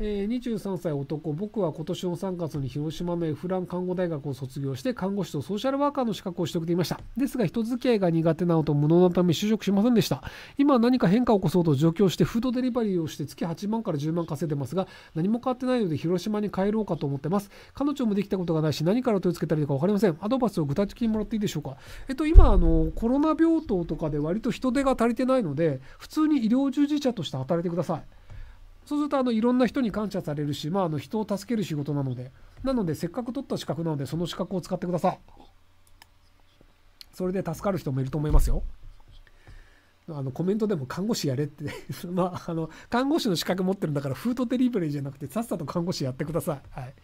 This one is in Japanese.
えー、23歳男、僕は今年の3月に広島名フラン看護大学を卒業して、看護師とソーシャルワーカーの資格を取得でいました。ですが、人付き合いが苦手なのと無能のため就職しませんでした。今何か変化を起こそうと上京して、フードデリバリーをして月8万から10万稼いでますが、何も変わってないので広島に帰ろうかと思ってます。彼女もできたことがないし、何から問いつけたらいいか分かりません。アドバイスを具体的にもらっていいでしょうか。えっと、今、あの、コロナ病棟とかで割と人手が足りてないので、普通に医療従事者として働いてください。そうするとあのいろんな人に感謝されるし、まあ、あの人を助ける仕事なので、なのでせっかく取った資格なので、その資格を使ってください。それで助かる人もいると思いますよ。あのコメントでも看護師やれって まあ、あの看護師の資格持ってるんだからフードデリプレーじゃなくてさっさと看護師やってください。はい